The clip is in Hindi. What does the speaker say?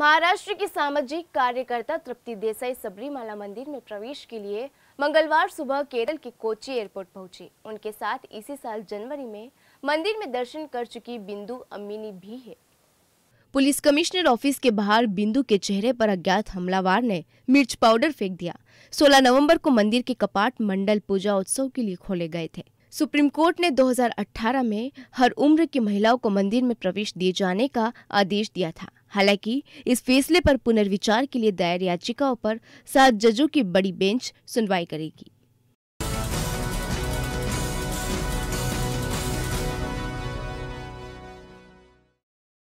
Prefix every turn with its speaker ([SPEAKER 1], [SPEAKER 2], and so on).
[SPEAKER 1] महाराष्ट्र की सामाजिक कार्यकर्ता तृप्ति देसाई सबरीमाला मंदिर में प्रवेश के लिए मंगलवार सुबह केरल के कोची एयरपोर्ट पहुंची उनके साथ इसी साल जनवरी में मंदिर में दर्शन कर चुकी बिंदु अमीनी भी है पुलिस कमिश्नर ऑफिस के बाहर बिंदु के चेहरे पर अज्ञात हमलावार ने मिर्च पाउडर फेंक दिया 16 नवंबर को मंदिर के कपाट मंडल पूजा उत्सव के लिए खोले गए थे सुप्रीम कोर्ट ने 2018 में हर उम्र की महिलाओं को मंदिर में प्रवेश दिए जाने का आदेश दिया था हालांकि इस फैसले पर पुनर्विचार के लिए दायर याचिकाओं पर सात जजों की बड़ी बेंच सुनवाई करेगी